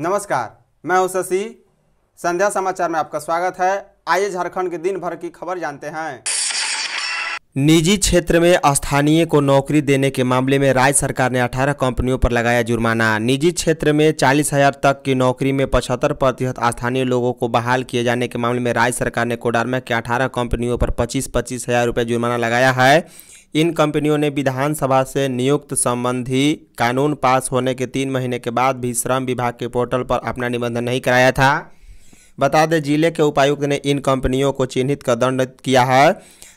नमस्कार मैं हूं शशि संध्या समाचार में आपका स्वागत है आइए झारखंड के दिन भर की खबर जानते हैं निजी क्षेत्र में स्थानीय को नौकरी देने के मामले में राज्य सरकार ने 18 कंपनियों पर लगाया जुर्माना निजी क्षेत्र में चालीस हजार तक की नौकरी में पचहत्तर प्रतिशत स्थानीय लोगों को बहाल किए जाने के मामले में राज्य सरकार ने कोडारमा के 18 कंपनियों पर पच्चीस पच्चीस हजार रुपये जुर्माना लगाया है इन कंपनियों ने विधानसभा से नियुक्त संबंधी कानून पास होने के तीन महीने के बाद भी श्रम विभाग के पोर्टल पर अपना निबंधन नहीं कराया था बता दें जिले के उपायुक्त ने इन कंपनियों को चिन्हित कर दंड किया है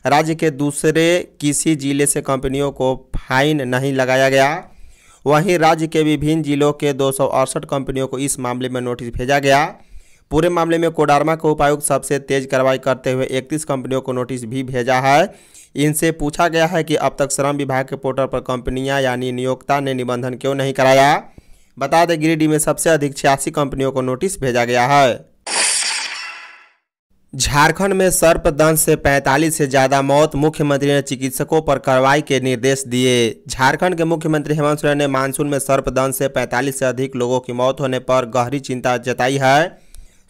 राज्य के दूसरे किसी जिले से कंपनियों को फाइन नहीं लगाया गया वहीं राज्य के विभिन्न जिलों के दो कंपनियों को इस मामले में नोटिस भेजा गया पूरे मामले में कोडारमा को उपायुक्त सबसे तेज कार्रवाई करते हुए इकतीस कंपनियों को नोटिस भी भेजा है इनसे पूछा गया है कि अब तक श्रम विभाग के पोर्टल पर कंपनियां यानी नियोक्ता ने निबंधन क्यों नहीं कराया बता दें गिरिडीह में सबसे अधिक छियासी कंपनियों को नोटिस भेजा गया है झारखंड में सर्पदंश से 45 से ज्यादा मौत मुख्यमंत्री ने चिकित्सकों पर कार्रवाई के निर्देश दिए झारखंड के मुख्यमंत्री हेमंत सोरेन ने मानसून में सर्पदंश से 45 से अधिक लोगों की मौत होने पर गहरी चिंता जताई है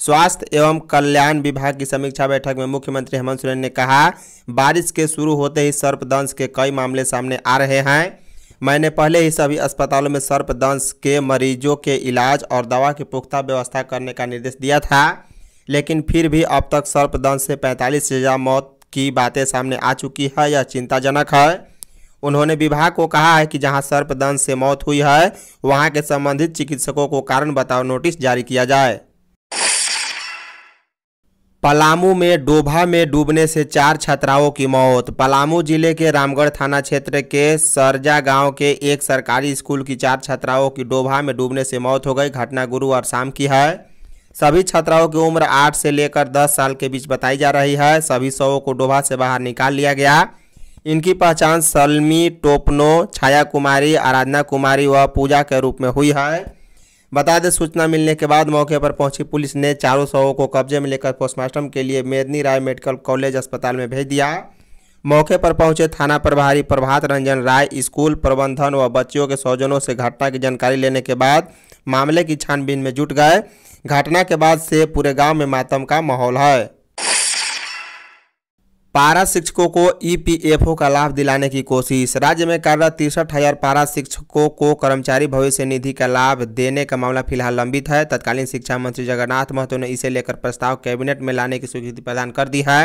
स्वास्थ्य एवं कल्याण विभाग की समीक्षा बैठक में मुख्यमंत्री हेमंत सोरेन ने कहा बारिश के शुरू होते ही सर्पदंश के कई मामले सामने आ रहे हैं मैंने पहले ही सभी अस्पतालों में सर्पदंश के मरीजों के इलाज और दवा की पुख्ता व्यवस्था करने का निर्देश दिया था लेकिन फिर भी अब तक सर्पदंश से पैंतालीस हज़ार मौत की बातें सामने आ चुकी है यह चिंताजनक है उन्होंने विभाग को कहा है कि जहां सर्पदंश से मौत हुई है वहां के संबंधित चिकित्सकों को कारण बताओ नोटिस जारी किया जाए पलामू में डोभा में डूबने से चार छात्राओं की मौत पलामू जिले के रामगढ़ थाना क्षेत्र के सरजा गांव के एक सरकारी स्कूल की चार छात्राओं की डोभा में डूबने से मौत हो गई घटना गुरुवार शाम की है सभी छात्राओं की उम्र आठ से लेकर दस साल के बीच बताई जा रही है सभी शवों को डोभा से बाहर निकाल लिया गया इनकी पहचान सलमी टोपनो छाया कुमारी आराधना कुमारी व पूजा के रूप में हुई है बता दें सूचना मिलने के बाद मौके पर पहुंची पुलिस ने चारों शवों को कब्जे में लेकर पोस्टमार्टम के लिए मेदनी राय मेडिकल कॉलेज अस्पताल में भेज दिया मौके पर पहुंचे थाना प्रभारी प्रभात रंजन राय स्कूल प्रबंधन व बच्चियों के स्वजनों से घटना की जानकारी लेने के बाद मामले की छानबीन में जुट गए घटना के बाद से पूरे गांव में मातम का माहौल है पारा शिक्षकों को ईपीएफओ का लाभ दिलाने की कोशिश राज्य में कार्यरत तिरसठ हजार पारा शिक्षकों को कर्मचारी भविष्य निधि का लाभ देने का मामला फिलहाल लंबित है तत्कालीन शिक्षा मंत्री जगन्नाथ महतो ने इसे लेकर प्रस्ताव कैबिनेट में लाने की स्वीकृति प्रदान कर दी है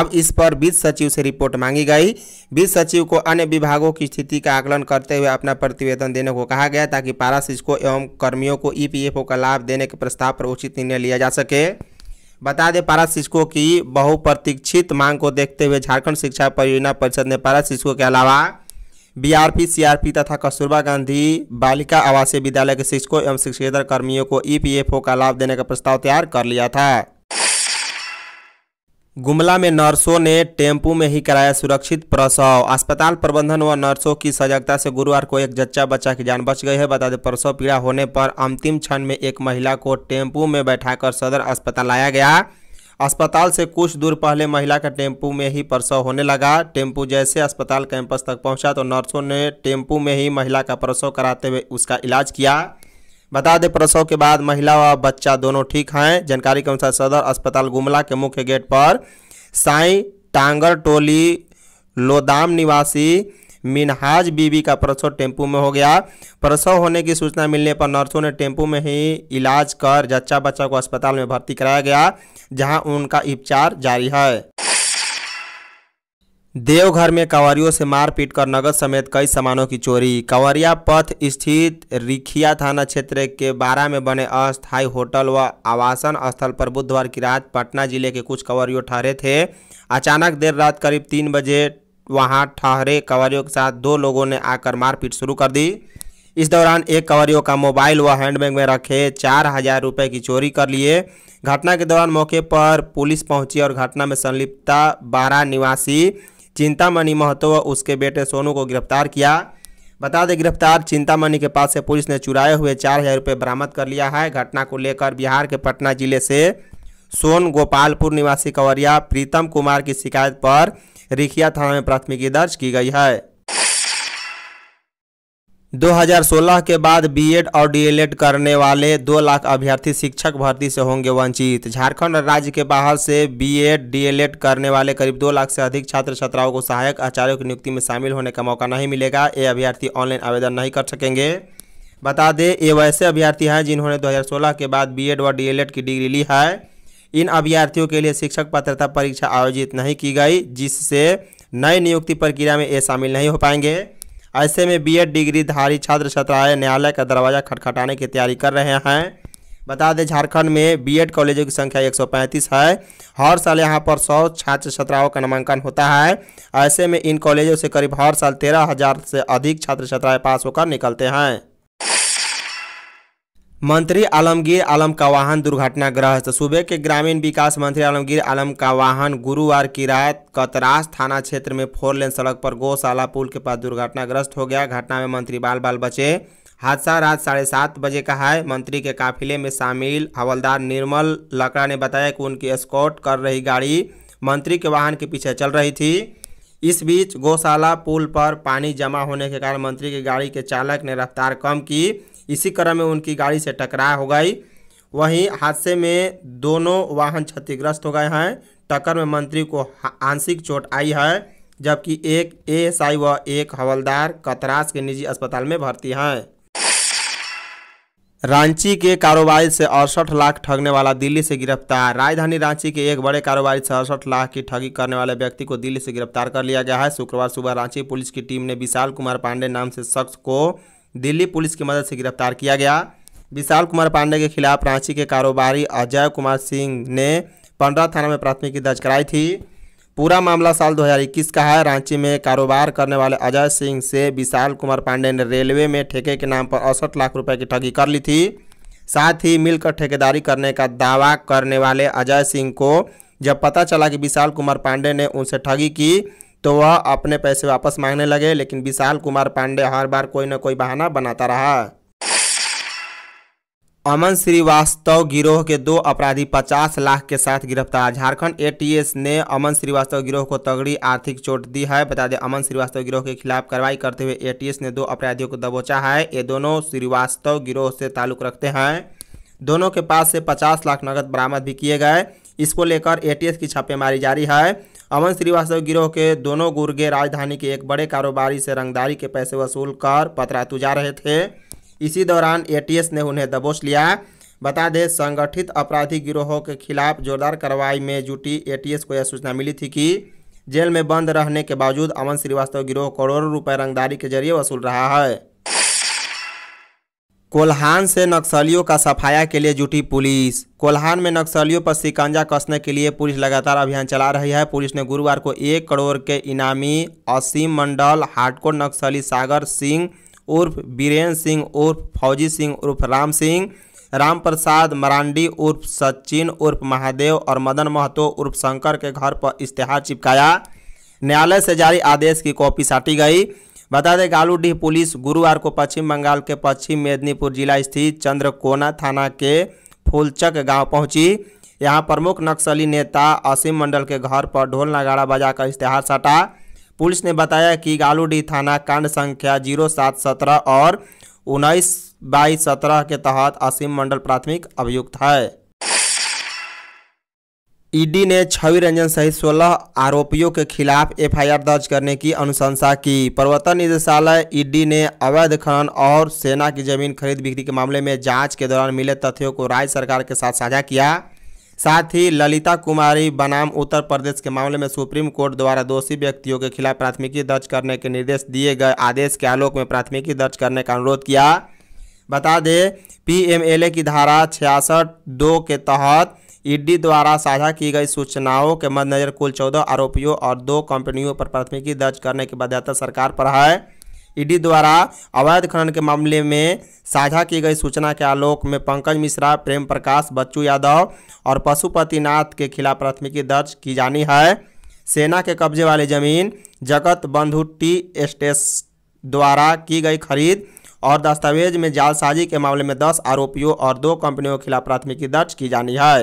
अब इस पर वित्त सचिव से रिपोर्ट मांगी गई वित्त सचिव को अन्य विभागों की स्थिति का आकलन करते हुए अपना प्रतिवेदन देने को कहा गया ताकि पारा शिक्षकों एवं कर्मियों को ईपीएफओ का लाभ देने के प्रस्ताव पर उचित निर्णय लिया जा सके बता दें पारा शिक्षकों की बहुप्रतीक्षित मांग को देखते हुए झारखंड शिक्षा परियोजना परिषद ने पारा शिक्षकों के अलावा बीआरपी सीआरपी तथा कस्तूरबा गांधी बालिका आवासीय विद्यालय के शिक्षकों एवं शिक्षकेतर कर्मियों को ईपीएफओ का लाभ देने का प्रस्ताव तैयार कर लिया था गुमला में नर्सों ने टेम्पू में ही कराया सुरक्षित प्रसव अस्पताल प्रबंधन व नर्सों की सजगता से गुरुवार को एक जच्चा बच्चा की जान बच गई है बता दें प्रसव पीड़ा होने पर अंतिम क्षण में एक महिला को टेम्पू में बैठाकर सदर अस्पताल लाया गया अस्पताल से कुछ दूर पहले महिला का टेम्पू में ही प्रसव होने लगा टेम्पू जैसे अस्पताल कैंपस तक पहुँचा तो नर्सों ने टेम्पू में ही महिला का प्रसव कराते हुए उसका इलाज किया बता दें प्रसव के बाद महिला व बच्चा दोनों ठीक हैं जानकारी के अनुसार सदर अस्पताल गुमला के मुख्य गेट पर साई टांगर टोली लोदाम निवासी मिनहाज बीबी का प्रसव टेम्पू में हो गया प्रसव होने की सूचना मिलने पर नर्सों ने टेम्पू में ही इलाज कर जच्चा बच्चा को अस्पताल में भर्ती कराया गया जहां उनका उपचार जारी है देवघर में कंवरियों से मारपीट कर नगद समेत कई सामानों की चोरी कंवरिया पथ स्थित रिखिया थाना क्षेत्र के बारह में बने अस्थायी होटल व आवासन स्थल पर बुधवार की रात पटना जिले के कुछ कंवरियों ठहरे थे अचानक देर रात करीब तीन बजे वहां ठहरे कांवरियों के साथ दो लोगों ने आकर मारपीट शुरू कर दी इस दौरान एक कंवरियों का मोबाइल व हैंडबैग में रखे चार हजार रुपये की चोरी कर लिए घटना के दौरान मौके पर पुलिस पहुंची और घटना में संलिप्ता बारह निवासी चिंतामणि महतो व उसके बेटे सोनू को गिरफ्तार किया बता दें गिरफ्तार चिंतामणि के पास से पुलिस ने चुराए हुए चार हज़ार रुपये बरामद कर लिया है घटना को लेकर बिहार के पटना जिले से सोन गोपालपुर निवासी कंवरिया प्रीतम कुमार की शिकायत पर रिखिया थाना में प्राथमिकी दर्ज की गई है 2016 के बाद बीएड और डीएलएड करने वाले दो लाख अभ्यर्थी शिक्षक भर्ती से होंगे वंचित झारखंड राज्य के बाहर से बीएड डीएलएड करने वाले करीब दो लाख से अधिक छात्र छात्राओं को सहायक आचार्यों की नियुक्ति में शामिल होने का मौका नहीं मिलेगा ये अभ्यर्थी ऑनलाइन आवेदन नहीं कर सकेंगे बता दें ये वैसे अभ्यर्थी हैं जिन्होंने दो के बाद बी व डी की डिग्री ली है इन अभ्यर्थियों के लिए शिक्षक पात्रता परीक्षा आयोजित नहीं की गई जिससे नई नियुक्ति प्रक्रिया में ये शामिल नहीं हो पाएंगे ऐसे में बीएड डिग्री धारी छात्र छात्राएं न्यायालय का दरवाजा खटखटाने की तैयारी कर रहे हैं बता दें झारखंड में बीएड कॉलेजों की संख्या 135 है हर साल यहां पर 100 छात्र छात्राओं का नामांकन होता है ऐसे में इन कॉलेजों से करीब हर साल तेरह हज़ार से अधिक छात्र छात्राएं पास होकर निकलते हैं मंत्री आलमगीर आलम का वाहन दुर्घटनाग्रस्त सूबे के ग्रामीण विकास मंत्री आलमगीर आलम का वाहन गुरुवार की रात कतरास थाना क्षेत्र में फोर लेन सड़क पर गौशाला पुल के पास दुर्घटनाग्रस्त हो गया घटना में मंत्री बाल बाल बचे हादसा रात साढ़े सात बजे का है मंत्री के काफिले में शामिल हवलदार निर्मल लकड़ा ने बताया कि उनकी स्कॉट कर रही गाड़ी मंत्री के वाहन के पीछे चल रही थी इस बीच गौशाला पुल पर पानी जमा होने के कारण मंत्री की गाड़ी के चालक ने रफ्तार कम की इसी क्रम में उनकी गाड़ी से टकराव हो गई वहीं हादसे में दोनों वाहन क्षतिग्रस्त हो गए हैं टक्कर में मंत्री को आंशिक चोट आई है जबकि एक एएसआई व एक हवलदार कतरास के निजी अस्पताल में भर्ती हैं रांची के कारोबारी से अड़सठ लाख ठगने वाला दिल्ली से गिरफ्तार राजधानी रांची के एक बड़े कारोबारी से अड़सठ लाख की ठगी करने वाले व्यक्ति को दिल्ली से गिरफ्तार कर लिया गया है शुक्रवार सुबह रांची पुलिस की टीम ने विशाल कुमार पांडे नाम से शख्स को दिल्ली पुलिस की मदद से गिरफ्तार किया गया विशाल कुमार पांडे के खिलाफ रांची के कारोबारी अजय कुमार सिंह ने पंडरा थाना में प्राथमिकी दर्ज कराई थी पूरा मामला साल 2021 का है रांची में कारोबार करने वाले अजय सिंह से विशाल कुमार पांडे ने रेलवे में ठेके के नाम पर अड़सठ लाख रुपए की ठगी कर ली थी साथ ही मिलकर ठेकेदारी करने का दावा करने वाले अजय सिंह को जब पता चला कि विशाल कुमार पांडे ने उनसे ठगी की तो वह अपने पैसे वापस मांगने लगे लेकिन विशाल कुमार पांडे हर बार कोई न कोई बहाना बनाता रहा अमन श्रीवास्तव गिरोह के दो अपराधी 50 लाख के साथ गिरफ्तार झारखंड एटीएस ने अमन श्रीवास्तव गिरोह को तगड़ी आर्थिक चोट दी है बता दें अमन श्रीवास्तव गिरोह के खिलाफ कार्रवाई करते हुए एटीएस ने दो अपराधियों को दबोचा है ये दोनों श्रीवास्तव गिरोह से ताल्लुक रखते हैं दोनों के पास से पचास लाख नकद बरामद भी किए गए इसको लेकर ए की छापेमारी जारी है अमन श्रीवास्तव गिरोह के दोनों गुर्गे राजधानी के एक बड़े कारोबारी से रंगदारी के पैसे वसूल कर पतरातू जा रहे थे इसी दौरान एटीएस ने उन्हें दबोच लिया बता दें संगठित अपराधी गिरोहों के खिलाफ जोरदार कार्रवाई में जुटी एटीएस को यह सूचना मिली थी कि जेल में बंद रहने के बावजूद अमन श्रीवास्तव गिरोह करोड़ों रुपये रंगदारी के जरिए वसूल रहा है कोल्हान से नक्सलियों का सफाया के लिए जुटी पुलिस कोल्हान में नक्सलियों पर शिकंजा कसने के लिए पुलिस लगातार अभियान चला रही है पुलिस ने गुरुवार को एक करोड़ के इनामी असीम मंडल हार्डकोर नक्सली सागर सिंह उर्फ बीरेन सिंह उर्फ फौजी सिंह उर्फ राम सिंह राम प्रसाद मरांडी उर्फ सचिन उर्फ महादेव और मदन महतो उर्फ शंकर के घर पर इश्तेहार चिपकाया न्यायालय से जारी आदेश की कॉपी साटी गई बता दें गालूडीह पुलिस गुरुवार को पश्चिम बंगाल के पश्चिम मेदिनीपुर जिला स्थित चंद्रकोना थाना के फूलचक गांव पहुंची यहां प्रमुख नक्सली नेता असीम मंडल के घर पर ढोल नगाड़ा बजाकर इश्तेहार सटा पुलिस ने बताया कि गालूडीह थाना कांड संख्या जीरो सात सत्रह और उन्नीस बाईस सत्रह के तहत असीम मंडल प्राथमिक अभियुक्त है ईडी ने छवि रंजन सहित 16 आरोपियों के खिलाफ एफआईआर दर्ज करने की अनुशंसा की प्रवर्तन निदेशालय ईडी ने अवैध खनन और सेना की जमीन खरीद बिक्री के मामले में जांच के दौरान मिले तथ्यों को राज्य सरकार के साथ साझा किया साथ ही ललिता कुमारी बनाम उत्तर प्रदेश के मामले में सुप्रीम कोर्ट द्वारा दोषी व्यक्तियों के खिलाफ प्राथमिकी दर्ज करने के निर्देश दिए गए आदेश के आलोक में प्राथमिकी दर्ज करने का अनुरोध किया बता दें पीएमएलए की धारा छियासठ दो के तहत ईडी द्वारा साझा की गई सूचनाओं के मद्देनजर कुल चौदह आरोपियों और दो कंपनियों पर प्राथमिकी दर्ज करने की बाध्यता सरकार पर है ईडी द्वारा अवैध खनन के मामले में साझा की गई सूचना के आलोक में पंकज मिश्रा प्रेम प्रकाश बच्चू यादव और पशुपतिनाथ के खिलाफ प्राथमिकी दर्ज की जानी है सेना के कब्जे वाली जमीन जगत बंधु टी एस्टेस द्वारा की गई खरीद और दस्तावेज में जालसाजी के मामले में दस आरोपियों और दो कंपनियों के खिलाफ प्राथमिकी दर्ज की जानी है